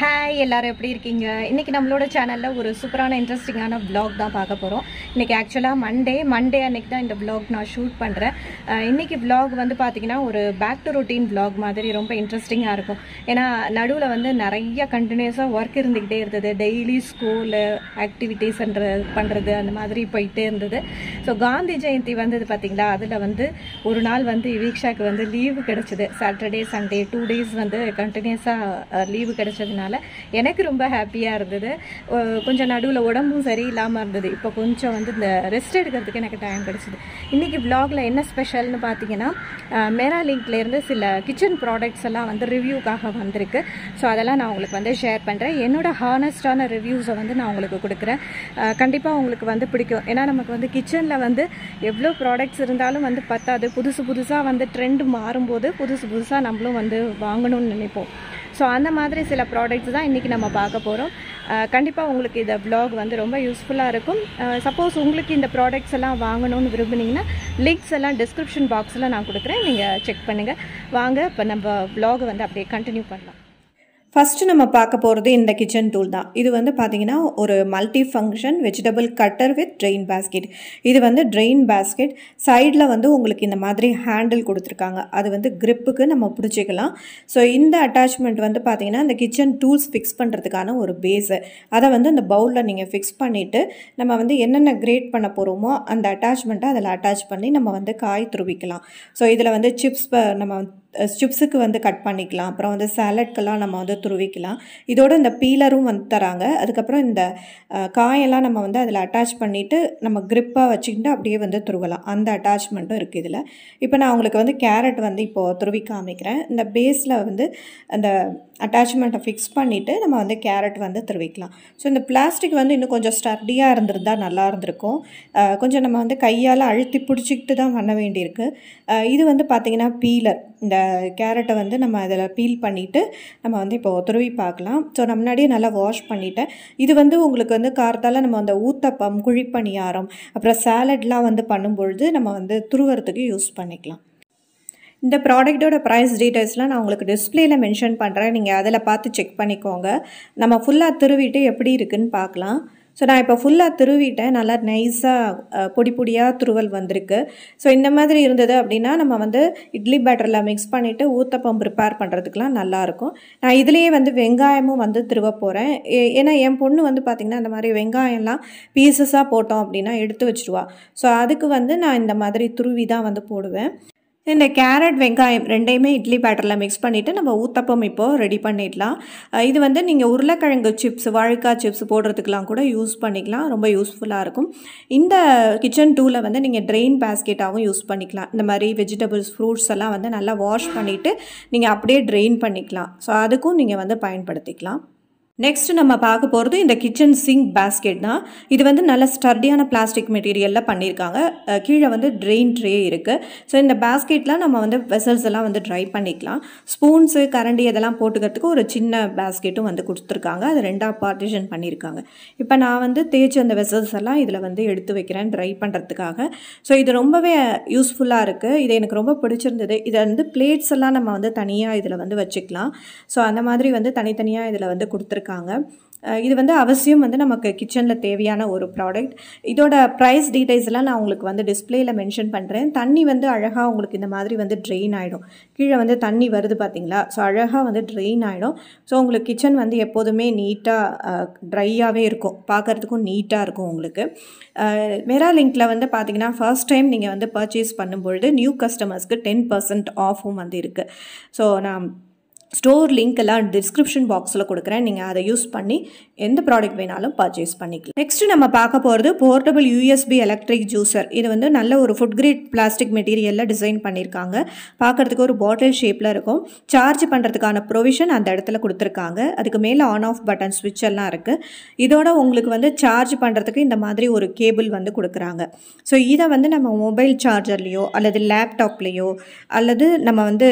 hi எல்லோரும் எப்படி இருக்கீங்க இன்றைக்கி நம்மளோட சேனலில் ஒரு சூப்பரான இன்ட்ரெஸ்டிங்கான ப்ளாக் தான் பார்க்க போகிறோம் இன்றைக்கி ஆக்சுவலாக மண்டே மண்டே அன்றைக்கி தான் இந்த ப்ளாக் நான் ஷூட் பண்ணுறேன் இன்றைக்கி ப்ளாக் வந்து பார்த்திங்கன்னா ஒரு பேக் டு ரொட்டீன் ப்ளாக் மாதிரி ரொம்ப இன்ட்ரெஸ்டிங்காக இருக்கும் ஏன்னா நடுவில் வந்து நிறைய கண்டினியூஸாக ஒர்க் இருந்துக்கிட்டே இருந்தது டெய்லி ஸ்கூலு ஆக்டிவிட்டீஸ்ன்ற பண்ணுறது அந்த மாதிரி போயிட்டே இருந்தது ஸோ காந்தி ஜெயந்தி வந்தது பார்த்திங்களா அதில் வந்து ஒரு நாள் வந்து வீக்ஷாக்கு வந்து லீவு கிடச்சிது சாட்டர்டே சண்டே டூ டேஸ் வந்து கண்டினியூஸாக லீவு கிடச்சதுனால இருந்ததுனால எனக்கு ரொம்ப ஹாப்பியாக இருந்தது கொஞ்சம் நடுவில் உடம்பும் சரி இல்லாமல் இருந்தது இப்போ கொஞ்சம் வந்து இந்த ரெஸ்ட் எடுக்கிறதுக்கு எனக்கு டைம் கிடச்சிது இன்றைக்கி வ்ளாகில் என்ன ஸ்பெஷல்னு பார்த்தீங்கன்னா மேரா லிங்க்லேருந்து சில கிச்சன் ப்ராடக்ட்ஸ் எல்லாம் வந்து ரிவ்யூக்காக வந்திருக்கு ஸோ அதெல்லாம் நான் உங்களுக்கு வந்து ஷேர் பண்ணுறேன் என்னோடய ஹானஸ்டான ரிவ்யூஸை வந்து நான் உங்களுக்கு கொடுக்குறேன் கண்டிப்பாக உங்களுக்கு வந்து பிடிக்கும் ஏன்னா நமக்கு வந்து கிச்சனில் வந்து எவ்வளோ ப்ராடக்ட்ஸ் இருந்தாலும் வந்து பத்தாது புதுசு புதுசாக வந்து ட்ரெண்ட் மாறும்போது புதுசு புதுசாக நம்மளும் வந்து வாங்கணும்னு நினைப்போம் ஸோ அந்த மாதிரி சில ப்ராடக்ட்ஸ் தான் இன்றைக்கி நம்ம பார்க்க போகிறோம் கண்டிப்பாக உங்களுக்கு இந்த ப்ளாக் வந்து ரொம்ப யூஸ்ஃபுல்லாக இருக்கும் சப்போஸ் உங்களுக்கு இந்த ப்ராடக்ட்ஸ் எல்லாம் வாங்கணும்னு விரும்புனீங்கன்னா லிங்க்ஸ் எல்லாம் டிஸ்கிரிப்ஷன் பாக்ஸில் நான் கொடுக்குறேன் நீங்கள் செக் பண்ணுங்கள் வாங்க இப்போ நம்ம வ்ளாகை வந்து அப்படியே கண்டினியூ பண்ணலாம் ஃபஸ்ட்டு நம்ம பார்க்க போகிறது இந்த கிச்சன் டூல் தான் இது வந்து பார்த்திங்கன்னா ஒரு multi function vegetable cutter with drain basket இது வந்து ட்ரெயின் பேஸ்கெட் சைடில் வந்து உங்களுக்கு இந்த மாதிரி ஹேண்டில் கொடுத்துருக்காங்க அது வந்து க்ரிப்புக்கு நம்ம பிடிச்சிக்கலாம் ஸோ இந்த அட்டாச்மெண்ட் வந்து பார்த்திங்கன்னா இந்த கிச்சன் டூல்ஸ் ஃபிக்ஸ் பண்ணுறதுக்கான ஒரு பேஸு அதை வந்து அந்த பவுலில் நீங்கள் ஃபிக்ஸ் பண்ணிவிட்டு நம்ம வந்து என்னென்ன கிரேட் பண்ண போகிறோமோ அந்த அட்டாச்மெண்ட்டை அதில் அட்டாச் பண்ணி நம்ம வந்து காய் துருவிக்கலாம் ஸோ இதில் வந்து சிப்ஸ் நம்ம ஸ்டிப்ஸுக்கு வந்து கட் பண்ணிக்கலாம் அப்புறம் வந்து சேலட்கெல்லாம் நம்ம வந்து துருவிக்கலாம் இதோட இந்த பீலரும் வந்து தராங்க அதுக்கப்புறம் இந்த காயெல்லாம் நம்ம வந்து அதில் அட்டாச் பண்ணிவிட்டு நம்ம க்ரிப்பாக வச்சுக்கிட்டு அப்படியே வந்து துருவலாம் அந்த அட்டாச்மெண்ட்டும் இருக்குது இதில் இப்போ நான் உங்களுக்கு வந்து கேரட் வந்து இப்போது துருவி காமிக்கிறேன் இந்த பேஸில் வந்து அந்த அட்டாச்மெண்ட்டை ஃபிக்ஸ் பண்ணிவிட்டு நம்ம வந்து கேரட் வந்து துருவிக்கலாம் ஸோ இந்த பிளாஸ்டிக் வந்து இன்னும் கொஞ்சம் ஸ்டர்டியாக இருந்திருந்தால் நல்லா இருந்திருக்கும் கொஞ்சம் நம்ம வந்து கையால் அழுத்தி பிடிச்சிக்கிட்டு தான் பண்ண வேண்டியிருக்கு இது வந்து பார்த்திங்கன்னா பீலர் இந்த கேரட்டை வந்து நம்ம அதில் பீல் பண்ணிவிட்டு நம்ம வந்து இப்போ துருவி பார்க்கலாம் ஸோ நம்ம முன்னாடியே நல்லா வாஷ் பண்ணிவிட்டேன் இது வந்து உங்களுக்கு வந்து காரத்தால் நம்ம அந்த ஊத்தப்பம் குழிப்பணியாரம் அப்புறம் சேலட்லாம் வந்து பண்ணும்பொழுது நம்ம வந்து துருவறதுக்கு யூஸ் பண்ணிக்கலாம் இந்த ப்ராடக்டோட ப்ரைஸ் டீட்டெயில்ஸ்லாம் நான் உங்களுக்கு டிஸ்பிளேயில் மென்ஷன் பண்ணுறேன் நீங்கள் அதில் பார்த்து செக் பண்ணிக்கோங்க நம்ம ஃபுல்லாக திருவிட்டு எப்படி இருக்குதுன்னு பார்க்கலாம் ஸோ நான் இப்போ ஃபுல்லாக துருவிட்டேன் நல்லா நைஸாக பொடி பொடியாக துருவல் வந்திருக்கு ஸோ இந்த மாதிரி இருந்தது அப்படின்னா நம்ம வந்து இட்லி பேட்டரில் மிக்ஸ் பண்ணிவிட்டு ஊத்தப்பம் ப்ரிப்பேர் பண்ணுறதுக்கெலாம் நல்லாயிருக்கும் நான் இதுலேயே வந்து வெங்காயமும் வந்து திருவ போகிறேன் ஏன்னா என் பொண்ணு வந்து பார்த்திங்கன்னா அந்த மாதிரி வெங்காயம்லாம் பீசஸாக போட்டோம் அப்படின்னா எடுத்து வச்சுருவா ஸோ அதுக்கு வந்து நான் இந்த மாதிரி துருவி தான் வந்து போடுவேன் இந்த கேரட் வெங்காயம் ரெண்டையுமே இட்லி பேட்டரில் மிக்ஸ் பண்ணிவிட்டு நம்ம ஊத்தப்பம் இப்போது ரெடி பண்ணிடலாம் இது வந்து நீங்கள் உருளைக்கிழங்கு சிப்ஸ் வாழ்க்காய் சிப்ஸ் போடுறதுக்கெலாம் கூட யூஸ் பண்ணிக்கலாம் ரொம்ப யூஸ்ஃபுல்லாக இருக்கும் இந்த கிச்சன் டூவில் வந்து நீங்கள் ட்ரெயின் பேஸ்கெட்டாகவும் யூஸ் பண்ணிக்கலாம் இந்த மாதிரி வெஜிடபிள்ஸ் ஃப்ரூட்ஸ் எல்லாம் வந்து நல்லா வாஷ் பண்ணிவிட்டு நீங்கள் அப்படியே ட்ரெயின் பண்ணிக்கலாம் ஸோ அதுக்கும் நீங்கள் வந்து பயன்படுத்திக்கலாம் நெக்ஸ்ட் நம்ம பார்க்க போகிறது இந்த கிச்சன் சிங்க் பேஸ்கெட் தான் இது வந்து நல்ல ஸ்டர்டியான பிளாஸ்டிக் மெட்டீரியலில் பண்ணியிருக்காங்க கீழே வந்து ட்ரெயின் ட்ரே இருக்குது ஸோ இந்த பேஸ்கெட்லாம் நம்ம வந்து வெசல்ஸ் எல்லாம் வந்து ட்ரை பண்ணிக்கலாம் ஸ்பூன்ஸு கரண்டி இதெல்லாம் போட்டுக்கிறதுக்கு ஒரு சின்ன பேஸ்கெட்டும் வந்து கொடுத்துருக்காங்க அது ரெண்டாக பார்ட்டிஷன் பண்ணியிருக்காங்க இப்போ நான் வந்து தேய்ச்சி அந்த வெசல்ஸ் எல்லாம் இதில் வந்து எடுத்து வைக்கிறேன் ட்ரை பண்ணுறதுக்காக ஸோ இது ரொம்பவே யூஸ்ஃபுல்லாக இருக்குது இது எனக்கு ரொம்ப பிடிச்சிருந்தது இதை வந்து பிளேட்ஸ் எல்லாம் நம்ம வந்து தனியாக இதில் வந்து வச்சுக்கலாம் ஸோ அந்த மாதிரி வந்து தனித்தனியாக இதில் வந்து கொடுத்துருக்காங்க கொடுத்துருக்காங்க இது வந்து அவசியம் வந்து நமக்கு கிச்சனில் தேவையான ஒரு ப்ராடக்ட் இதோட ப்ரைஸ் டீட்டெயில்ஸ்லாம் நான் உங்களுக்கு வந்து டிஸ்பிளேயில் மென்ஷன் பண்ணுறேன் தண்ணி வந்து அழகாக உங்களுக்கு இந்த மாதிரி வந்து ட்ரெயின் ஆகிடும் கீழே வந்து தண்ணி வருது பார்த்தீங்களா ஸோ அழகாக வந்து ட்ரெயின் ஆகிடும் ஸோ உங்களுக்கு கிச்சன் வந்து எப்போதுமே நீட்டாக ட்ரையாகவே இருக்கும் பார்க்குறதுக்கும் நீட்டாக இருக்கும் உங்களுக்கு மெரா லிங்க்கில் வந்து பார்த்தீங்கன்னா ஃபர்ஸ்ட் டைம் நீங்கள் வந்து பர்ச்சேஸ் பண்ணும்பொழுது நியூ கஸ்டமர்ஸ்க்கு டென் பர்சன்ட் ஆஃபும் வந்து இருக்குது ஸோ நான் ஸ்டோர் லிங்க் எல்லாம் டிஸ்கிரிப்ஷன் பாக்ஸில் கொடுக்குறேன் நீங்கள் அதை யூஸ் பண்ணி எந்த ப்ராடக்ட் வேணாலும் பர்ச்சேஸ் பண்ணிக்கலாம் நெக்ஸ்ட் நம்ம பார்க்க போகிறது போர்ட்டபிள் யூஎஸ்பி எலக்ட்ரிக் ஜூசர் இது வந்து நல்ல ஒரு ஃபுட் கிரேட் பிளாஸ்டிக் மெட்டீரியலில் டிசைன் பண்ணியிருக்காங்க பார்க்குறதுக்கு ஒரு பாட்டில் ஷேப்பில் இருக்கும் சார்ஜ் பண்ணுறதுக்கான ப்ரொவிஷன் அந்த இடத்துல கொடுத்துருக்காங்க அதுக்கு மேலே ஆன் ஆஃப் பட்டன் ஸ்விட்ச் எல்லாம் இருக்குது இதோட உங்களுக்கு வந்து சார்ஜ் பண்ணுறதுக்கு இந்த மாதிரி ஒரு கேபிள் வந்து கொடுக்குறாங்க ஸோ இதை வந்து நம்ம மொபைல் சார்ஜர்லேயோ அல்லது லேப்டாப்லேயோ அல்லது நம்ம வந்து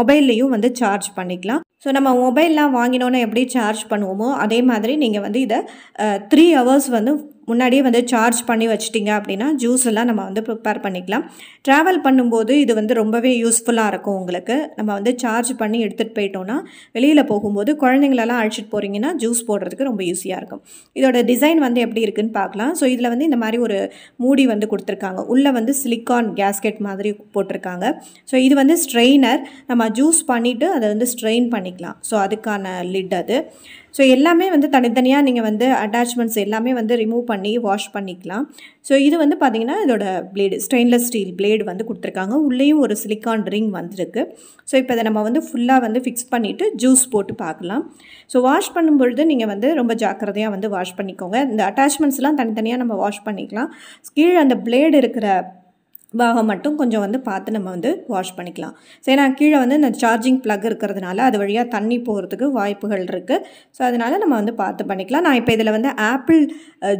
மொபைல்லையும் வந்து சார்ஜ் பண்ணி பண்ணிக்கலாம் ஸோ நம்ம மொபைல்லாம் வாங்கினோன்னே எப்படி சார்ஜ் பண்ணுவோமோ அதே மாதிரி நீங்கள் வந்து இதை த்ரீ ஹவர்ஸ் வந்து முன்னாடியே வந்து சார்ஜ் பண்ணி வச்சிட்டிங்க அப்படின்னா ஜூஸ் எல்லாம் நம்ம வந்து ப்ரிப்பேர் பண்ணிக்கலாம் ட்ராவல் பண்ணும்போது இது வந்து ரொம்பவே யூஸ்ஃபுல்லாக இருக்கும் உங்களுக்கு நம்ம வந்து சார்ஜ் பண்ணி எடுத்துகிட்டு போயிட்டோன்னா வெளியில் போகும்போது குழந்தைங்களெல்லாம் அழைச்சிட்டு போகிறீங்கன்னா ஜூஸ் போடுறதுக்கு ரொம்ப ஈஸியாக இருக்கும் இதோட டிசைன் வந்து எப்படி இருக்குதுன்னு பார்க்கலாம் ஸோ இதில் வந்து இந்த மாதிரி ஒரு மூடி வந்து கொடுத்துருக்காங்க உள்ளே வந்து சிலிக்கான் கேஸ்கெட் மாதிரி போட்டிருக்காங்க ஸோ இது வந்து ஸ்ட்ரெயினர் நம்ம ஜூஸ் பண்ணிவிட்டு அதை வந்து ஸ்ட்ரெயின் பண்ணிக்கலாம் பண்ணிக்கலாம் ஸோ அதுக்கான லிட் அது ஸோ எல்லாமே வந்து தனித்தனியாக நீங்கள் வந்து அட்டாச்மெண்ட்ஸ் எல்லாமே வந்து ரிமூவ் பண்ணி வாஷ் பண்ணிக்கலாம் ஸோ இது வந்து பார்த்திங்கன்னா இதோட பிளேடு ஸ்டெயின்லெஸ் ஸ்டீல் பிளேடு வந்து கொடுத்துருக்காங்க உள்ளேயும் ஒரு சிலிக்கான் ரிங் வந்துருக்கு ஸோ இப்போ இதை நம்ம வந்து ஃபுல்லாக வந்து ஃபிக்ஸ் பண்ணிவிட்டு ஜூஸ் போட்டு பார்க்கலாம் ஸோ வாஷ் பண்ணும்பொழுது நீங்கள் வந்து ரொம்ப ஜாக்கிரதையாக வந்து வாஷ் பண்ணிக்கோங்க இந்த அட்டாச்மெண்ட்ஸ்லாம் தனித்தனியாக நம்ம வாஷ் பண்ணிக்கலாம் கீழே அந்த பிளேடு இருக்கிற பாகம் மட்டும் கொஞ்சம் வந்து பார்த்து நம்ம வந்து வாஷ் பண்ணிக்கலாம் சரி நான் கீழே வந்து இந்த சார்ஜிங் ப்ளக் இருக்கிறதுனால அது வழியாக தண்ணி போகிறதுக்கு வாய்ப்புகள் இருக்குது ஸோ அதனால் நம்ம வந்து பார்த்து பண்ணிக்கலாம் நான் இப்போ இதில் வந்து ஆப்பிள்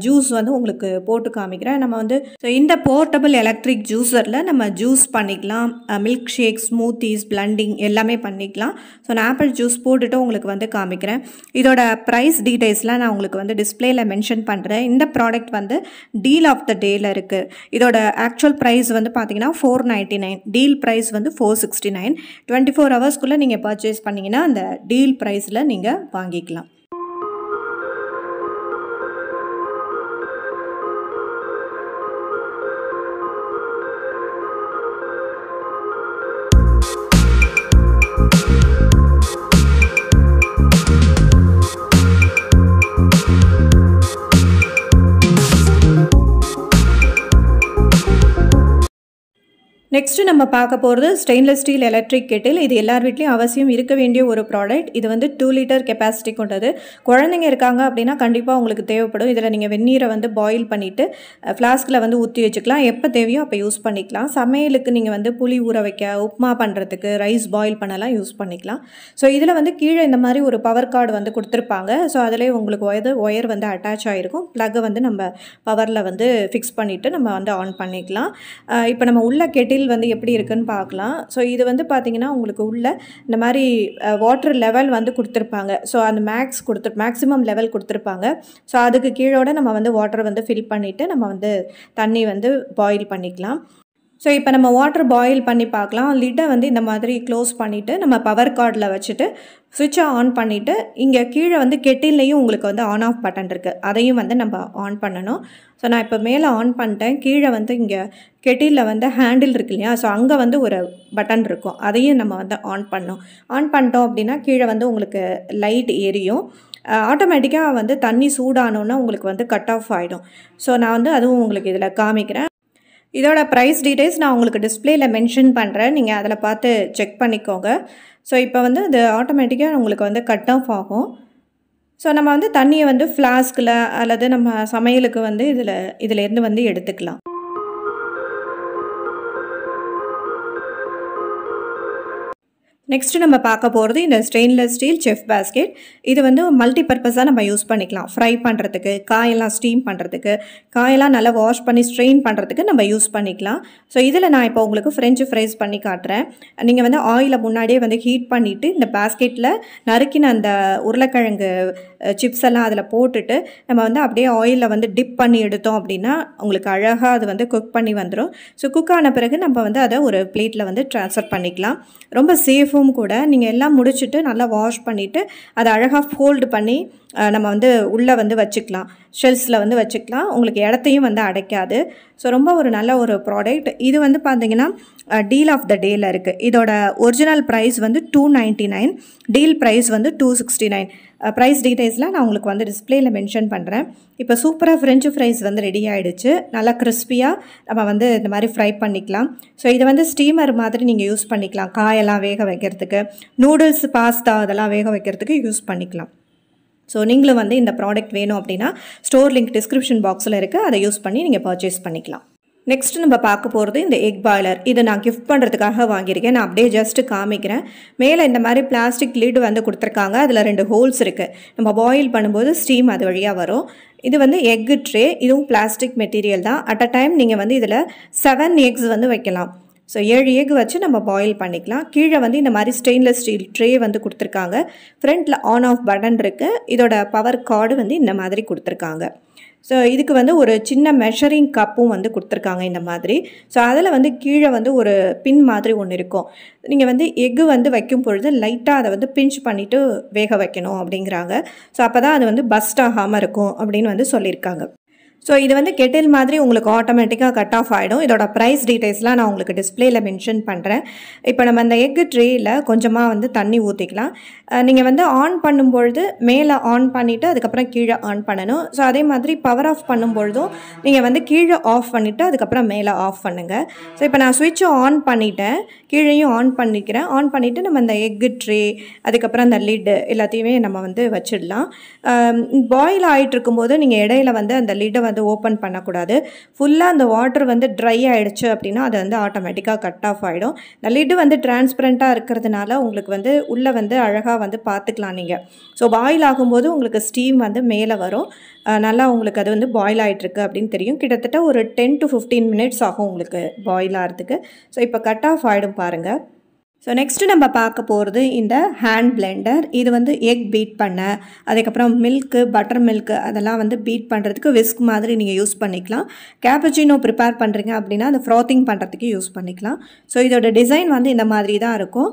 ஜூஸ் வந்து உங்களுக்கு போட்டு காமிக்கிறேன் நம்ம வந்து ஸோ இந்த போர்ட்டபிள் எலக்ட்ரிக் ஜூஸரில் நம்ம ஜூஸ் பண்ணிக்கலாம் மில்க் ஷேக் ஸ்மூத்திஸ் பிளண்டிங் எல்லாமே பண்ணிக்கலாம் ஸோ நான் ஆப்பிள் ஜூஸ் போட்டுட்டு உங்களுக்கு வந்து காமிக்கிறேன் இதோட ப்ரைஸ் டீட்டெயில்ஸ்லாம் நான் உங்களுக்கு வந்து டிஸ்பிளேயில் மென்ஷன் பண்ணுறேன் இந்த ப்ராடக்ட் வந்து டீல் ஆஃப் த டேயில் இருக்குது இதோட ஆக்சுவல் ப்ரைஸ் வந்து வந்து பார்த்தீங்கன்னா four ninety nine deal price வந்து four sixty nine twenty four ஹவர்ஸ்க்குள்ளே நீங்கள் பர்ச்சேஸ் பண்ணிங்கன்னா அந்த டீல் ப்ரைஸில் நீங்கள் வாங்கிக்கலாம் நெக்ஸ்ட் நம்ம பார்க்க போகிறது ஸ்டெயின்லெஸ் ஸ்டீல் எலக்ட்ரிக் கெட்டில் இது எல்லார் வீட்லேயும் அவசியம் இருக்க வேண்டிய ஒரு ப்ராடக்ட் இது வந்து டூ லிட்டர் கெப்பாசிட்டி கொண்டது குழந்தைங்க இருக்காங்க அப்படின்னா கண்டிப்பாக உங்களுக்கு தேவைப்படும் இதில் நீங்கள் வெந்நீரை வந்து பாயில் பண்ணிவிட்டு ஃப்ளாஸ்கில் வந்து ஊற்றி வச்சுக்கலாம் எப்போ தேவையோ அப்போ யூஸ் பண்ணிக்கலாம் சமையலுக்கு நீங்கள் வந்து புளி ஊற வைக்க உப்மா பண்ணுறதுக்கு ரைஸ் பாயில் பண்ணலாம் யூஸ் பண்ணிக்கலாம் ஸோ இதில் வந்து கீழே இந்த மாதிரி ஒரு பவர் கார்டு வந்து கொடுத்துருப்பாங்க ஸோ அதிலே உங்களுக்கு ஒயர் ஒயர் வந்து அட்டாச் ஆகிருக்கும் ப்ளக்கை வந்து நம்ம பவரில் வந்து ஃபிக்ஸ் பண்ணிவிட்டு நம்ம வந்து ஆன் பண்ணிக்கலாம் இப்போ நம்ம உள்ள கெட்டில் வந்து எப்படி இருக்குதுன்னு பார்க்கலாம் ஸோ இது வந்து பார்த்திங்கன்னா உங்களுக்கு உள்ள இந்த மாதிரி வாட்டர் லெவல் வந்து கொடுத்துருப்பாங்க ஸோ அந்த மேக்ஸ் கொடுத்து மேக்ஸிமம் லெவல் கொடுத்துருப்பாங்க ஸோ அதுக்கு கீழோட நம்ம வந்து வாட்டர் வந்து ஃபில் பண்ணிவிட்டு நம்ம வந்து தண்ணி வந்து பாயில் பண்ணிக்கலாம் ஸோ இப்போ நம்ம வாட்டர் பாயில் பண்ணி பார்க்கலாம் லிட்டை வந்து இந்த மாதிரி க்ளோஸ் பண்ணிவிட்டு நம்ம பவர் கார்டில் வச்சுட்டு சுவிட்சை ஆன் பண்ணிவிட்டு இங்கே கீழே வந்து கெட்டில்லையும் உங்களுக்கு வந்து ஆன் ஆஃப் பட்டன் இருக்குது அதையும் வந்து நம்ம ஆன் பண்ணணும் ஸோ நான் இப்போ மேலே ஆன் பண்ணிட்டேன் கீழே வந்து இங்கே கெட்டிலில் வந்து ஹேண்டில் இருக்கு இல்லையா ஸோ அங்கே வந்து ஒரு பட்டன் இருக்கும் அதையும் நம்ம வந்து ஆன் பண்ணோம் ஆன் பண்ணிட்டோம் அப்படின்னா கீழே வந்து உங்களுக்கு லைட் எரியும் ஆட்டோமேட்டிக்காக வந்து தண்ணி சூடானோன்னா உங்களுக்கு வந்து கட் ஆஃப் ஆகிடும் ஸோ நான் வந்து அதுவும் உங்களுக்கு இதில் காமிக்கிறேன் இதோட ப்ரைஸ் டீட்டெயில்ஸ் நான் உங்களுக்கு டிஸ்பிளேயில் மென்ஷன் பண்ணுறேன் நீங்கள் அதில் பார்த்து செக் பண்ணிக்கோங்க ஸோ இப்போ வந்து இது ஆட்டோமேட்டிக்காக உங்களுக்கு வந்து கட் ஆஃப் ஆகும் ஸோ நம்ம வந்து தண்ணியை வந்து ஃப்ளாஸ்கில் அல்லது நம்ம சமையலுக்கு வந்து இதில் இதிலேருந்து வந்து எடுத்துக்கலாம் நெக்ஸ்ட்டு நம்ம பார்க்க போகிறது இந்த ஸ்டெயின்லெஸ் ஸ்டீல் செஃப் பேஸ்கெட் இது வந்து மல்டி பர்பஸாக நம்ம யூஸ் பண்ணிக்கலாம் ஃப்ரை பண்ணுறதுக்கு காயெல்லாம் ஸ்டீம் பண்ணுறதுக்கு காயெல்லாம் நல்லா வாஷ் பண்ணி ஸ்ட்ரெயின் பண்ணுறதுக்கு நம்ம யூஸ் பண்ணிக்கலாம் ஸோ இதில் நான் இப்போ உங்களுக்கு ஃப்ரெஞ்சு ஃப்ரைஸ் பண்ணி காட்டுறேன் நீங்கள் வந்து ஆயிலை முன்னாடியே வந்து ஹீட் பண்ணிவிட்டு இந்த பேஸ்கெட்டில் நறுக்கின அந்த உருளைக்கிழங்கு சிப்ஸ் எல்லாம் அதில் போட்டுட்டு நம்ம வந்து அப்படியே ஆயிலில் வந்து டிப் பண்ணி எடுத்தோம் அப்படின்னா உங்களுக்கு அழகாக அது வந்து குக் பண்ணி வந்துடும் ஸோ குக் ஆன பிறகு நம்ம வந்து அதை ஒரு பிளேட்டில் வந்து ட்ரான்ஸ்ஃபர் பண்ணிக்கலாம் ரொம்ப சேஃப் யூனிஃபார்ம் கூட நீங்கள் எல்லாம் முடிச்சுட்டு நல்லா வாஷ் பண்ணிவிட்டு அதை அழகாக ஃபோல்டு பண்ணி நம்ம வந்து உள்ளே வந்து வச்சுக்கலாம் ஷெல்ஸில் வந்து வச்சுக்கலாம் உங்களுக்கு இடத்தையும் வந்து அடைக்காது ஸோ ரொம்ப ஒரு நல்ல ஒரு ப்ராடக்ட் இது வந்து பார்த்திங்கன்னா டீல் ஆஃப் த டேல இருக்குது இதோட ஒரிஜினல் ப்ரைஸ் வந்து two ninety nine deal price வந்து டூ சிக்ஸ்டி நைன் ப்ரைஸ் டீட்டெயில்ஸ்லாம் நான் உங்களுக்கு வந்து டிஸ்பிளேயில் மென்ஷன் பண்ணுறேன் இப்போ சூப்பராக ஃப்ரெஞ்சு ஃப்ரைஸ் வந்து ரெடி ஆகிடுச்சு நல்லா கிறிஸ்பியாக நம்ம வந்து இந்த மாதிரி ஃப்ரை பண்ணிக்கலாம் ஸோ இதை வந்து ஸ்டீமர் மாதிரி நீங்கள் யூஸ் பண்ணிக்கலாம் காயெல்லாம் வேக வைக்கிறதுக்கு நூடுல்ஸ் பாஸ்தா அதெல்லாம் வேக வைக்கிறதுக்கு யூஸ் பண்ணிக்கலாம் ஸோ நீங்களும் வந்து இந்த ப்ராடக்ட் வேணும் அப்படின்னா ஸ்டோர் லிங்க் டிஸ்கிரிப்ஷன் பாக்ஸில் இருக்குது அதை யூஸ் பண்ணி நீங்கள் பர்ச்சேஸ் பண்ணிக்கலாம் நெக்ஸ்ட் நம்ம பார்க்க போகிறது இந்த எக் பாய்லர் இதை நான் கிஃப்ட் பண்ணுறதுக்காக வாங்கியிருக்கேன் நான் அப்படியே ஜஸ்ட்டு காமிக்கிறேன் மேலே இந்த மாதிரி பிளாஸ்டிக் லீடு வந்து கொடுத்துருக்காங்க அதில் ரெண்டு ஹோல்ஸ் இருக்குது நம்ம பாயில் பண்ணும்போது ஸ்டீம் அது வழியாக வரும் இது வந்து எக்கு ட்ரே இதுவும் பிளாஸ்டிக் மெட்டீரியல் தான் அட் அ டைம் நீங்கள் வந்து இதில் செவன் எக்ஸ் வந்து வைக்கலாம் ஸோ ஏழு எக் வச்சு நம்ம பாயில் பண்ணிக்கலாம் கீழே வந்து இந்த மாதிரி ஸ்டெயின்லெஸ் ஸ்டீல் ட்ரே வந்து கொடுத்துருக்காங்க ஃப்ரண்ட்டில் ஆன் ஆஃப் பட்டன் இருக்குது இதோட பவர் கார்டு வந்து இந்த மாதிரி கொடுத்துருக்காங்க ஸோ இதுக்கு வந்து ஒரு சின்ன மெஷரிங் கப்பும் வந்து கொடுத்துருக்காங்க இந்த மாதிரி ஸோ அதில் வந்து கீழே வந்து ஒரு பின் மாதிரி ஒன்று இருக்கும் நீங்கள் வந்து எக்கு வந்து வைக்கும் பொழுது லைட்டாக அதை வந்து பிஞ்ச் பண்ணிவிட்டு வேக வைக்கணும் அப்படிங்கிறாங்க ஸோ அப்போ தான் அது வந்து பஸ்ட் ஆகாமல் இருக்கும் அப்படின்னு வந்து சொல்லியிருக்காங்க ஸோ இது வந்து கெட்டில் மாதிரி உங்களுக்கு ஆட்டோமேட்டிக்காக கட் ஆஃப் ஆகிடும் இதோட ப்ரைஸ் டீட்டெயில்ஸ்லாம் நான் உங்களுக்கு டிஸ்பிளேயில் மென்ஷன் பண்ணுறேன் இப்போ நம்ம அந்த எக்கு ட்ரேயில் கொஞ்சமாக வந்து தண்ணி ஊற்றிக்கலாம் நீங்கள் வந்து ஆன் பண்ணும்பொழுது மேலே ஆன் பண்ணிவிட்டு அதுக்கப்புறம் கீழே ஆன் பண்ணணும் ஸோ அதே மாதிரி பவர் ஆஃப் பண்ணும்பொழுதும் நீங்கள் வந்து கீழே ஆஃப் பண்ணிவிட்டு அதுக்கப்புறம் மேலே ஆஃப் பண்ணுங்கள் ஸோ இப்போ நான் சுவிட்சை ஆன் பண்ணிவிட்டேன் கீழேயும் ஆன் பண்ணிக்கிறேன் ஆன் பண்ணிவிட்டு நம்ம அந்த எக்கு ட்ரே அதுக்கப்புறம் அந்த லிட்டு எல்லாத்தையுமே நம்ம வந்து வச்சிடலாம் பாயில் ஆகிட்டு இருக்கும்போது நீங்கள் இடையில வந்து அந்த லிட்டை வந்து ஓப்பன் பண்ணக்கூடாது ஃபுல்லாக அந்த வாட்டர் வந்து ட்ரை ஆகிடுச்சு அப்படின்னா அது வந்து ஆட்டோமேட்டிக்காக கட் ஆஃப் ஆகிடும் இந்த லிட்டு வந்து டிரான்ஸ்பரண்ட்டாக இருக்கிறதுனால உங்களுக்கு வந்து உள்ளே வந்து அழகாக வந்து பார்த்துக்கலாம் நீங்கள் ஸோ பாயில் ஆகும்போது உங்களுக்கு ஸ்டீம் வந்து மேலே வரும் நல்லா உங்களுக்கு அது வந்து பாயில் ஆகிட்டுருக்கு அப்படின்னு தெரியும் கிட்டத்தட்ட ஒரு டென் டு ஃபிஃப்டீன் மினிட்ஸ் ஆகும் உங்களுக்கு பாயில் ஆகிறதுக்கு ஸோ இப்போ கட் ஆஃப் ஆகிடும் பாருங்கள் ஸோ நெக்ஸ்ட்டு நம்ம பார்க்க போகிறது இந்த ஹேண்ட் பிளெண்டர் இது வந்து எக் பீட் பண்ண அதுக்கப்புறம் மில்க்கு பட்டர் மில்க்கு அதெல்லாம் வந்து பீட் பண்ணுறதுக்கு விஸ்க் மாதிரி நீங்கள் யூஸ் பண்ணிக்கலாம் கேப்பச்சினோ ப்ரிப்பேர் பண்ணுறீங்க அப்படின்னா அந்த ஃப்ராத்திங் பண்ணுறதுக்கு யூஸ் பண்ணிக்கலாம் ஸோ இதோட டிசைன் வந்து இந்த மாதிரி தான் இருக்கும்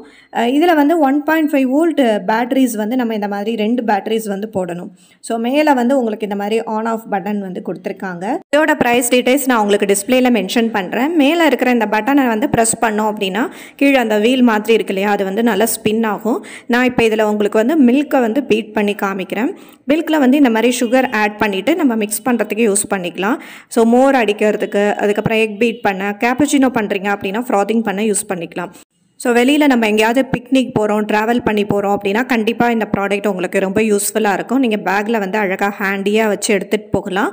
இதில் வந்து one point five volt batteries வந்து நம்ம இந்த மாதிரி ரெண்டு பேட்டரிஸ் வந்து போடணும் ஸோ மேலே வந்து உங்களுக்கு இந்த மாதிரி ஆன் ஆஃப் பட்டன் வந்து கொடுத்துருக்காங்க இதோட ப்ரைஸ் டீட்டெயில்ஸ் நான் உங்களுக்கு டிஸ்பிளேயில் மென்ஷன் பண்ணுறேன் மேலே இருக்கிற இந்த பட்டனை வந்து ப்ரெஸ் பண்ணோம் அப்படின்னா கீழே அந்த வீல் மாதிரி மாதிரி இருக்கு இல்லையா அது வந்து நல்லா ஸ்பின் ஆகும் நான் இப்போ இதில் உங்களுக்கு வந்து மில்க்கை வந்து பீட் பண்ணி காமிக்கிறேன் மில்கில் வந்து இந்த மாதிரி சுகர் ஆட் பண்ணிவிட்டு நம்ம மிக்ஸ் பண்ணுறதுக்கு யூஸ் பண்ணிக்கலாம் ஸோ மோர் அடிக்கிறதுக்கு அதுக்கப்புறம் எக் பீட் பண்ண கேப்பச்சினோ பண்ணுறீங்க அப்படின்னா ஃப்ராதிங் பண்ண யூஸ் பண்ணிக்கலாம் ஸோ வெளியில் நம்ம எங்கேயாவது பிக்னிக் போகிறோம் ட்ராவல் பண்ணி போகிறோம் அப்படின்னா கண்டிப்பாக இந்த ப்ராடக்ட் உங்களுக்கு ரொம்ப யூஸ்ஃபுல்லாக இருக்கும் நீங்கள் பேக்கில் வந்து அழகாக ஹேண்டியாக வச்சு எடுத்துகிட்டு போகலாம்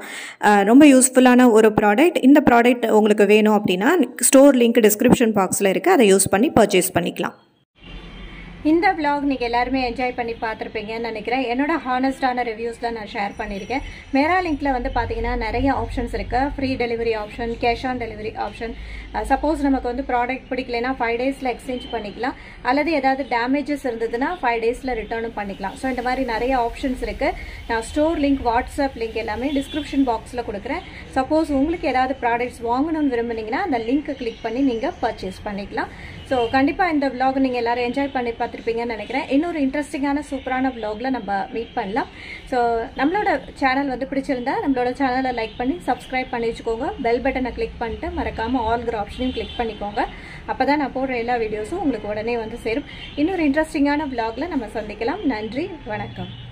ரொம்ப யூஸ்ஃபுல்லான ஒரு ப்ராடக்ட் இந்த ப்ராடக்ட் உங்களுக்கு வேணும் அப்படின்னா ஸ்டோர் லிங்க் டிஸ்கிரிப்ஷன் பாக்ஸில் இருக்குது அதை யூஸ் பண்ணி பர்ச்சேஸ் பண்ணிக்கலாம் இந்த விலாக் நீங்கள் எல்லாருமே என்ஜாய் பண்ணி பார்த்துருப்பீங்கன்னு நினைக்கிறேன் என்னோட ஹானஸ்டான ரிவ்யூஸ்லாம் நான் ஷேர் பண்ணியிருக்கேன் மேரா லிங்கில் வந்து பார்த்தீங்கன்னா நிறைய ஆப்ஷன்ஸ் இருக்குது free delivery option cash on delivery option suppose நமக்கு வந்து ப்ராடக்ட் பிடிக்கலனா ஃபைவ் டேஸில் எக்ஸ்சேஞ்ச் பண்ணிக்கலாம் அல்லது ஏதாவது டேமேஜஸ் இருந்ததுன்னா ஃபைவ் டேஸில் ரிட்டர்னும் பண்ணிக்கலாம் ஸோ இந்த மாதிரி நிறைய ஆப்ஷன்ஸ் இருக்குது நான் ஸ்டோர் லிங்க் வாட்ஸ்அப் லிங்க் எல்லாமே டிஸ்கிரிப்ஷன் பாக்ஸில் கொடுக்குறேன் சப்போஸ் உங்களுக்கு ஏதாவது ப்ராடக்ட்ஸ் வாங்கணும்னு விரும்புனீங்கன்னா அந்த லிங்க்கை கிளிக் பண்ணி நீங்கள் பர்ச்சேஸ் பண்ணிக்கலாம் ஸோ கண்டிப்பாக இந்த விலாக் நீங்கள் எல்லோரும் என்ஜாய் பண்ணி பார்த்து பார்த்துருப்பீங்கன்னு நினைக்கிறேன் இன்னொரு இன்ட்ரெஸ்டிங்கான சூப்பரான வ்ளாகில் நம்ம மீட் பண்ணலாம் ஸோ நம்மளோட சேனல் வந்து பிடிச்சிருந்தா நம்மளோட சேனலை லைக் பண்ணி சப்ஸ்கிரைப் பண்ணி வச்சுக்கோங்க பெல் பட்டனை கிளிக் பண்ணிட்டு மறக்காமல் ஆல்கிற ஆப்ஷனையும் கிளிக் பண்ணிக்கோங்க அப்போ தான் நான் போடுற எல்லா வீடியோஸும் உங்களுக்கு உடனே வந்து சேரும் இன்னொரு இன்ட்ரெஸ்டிங்கான வ்ளாகில் நம்ம சந்திக்கலாம் நன்றி வணக்கம்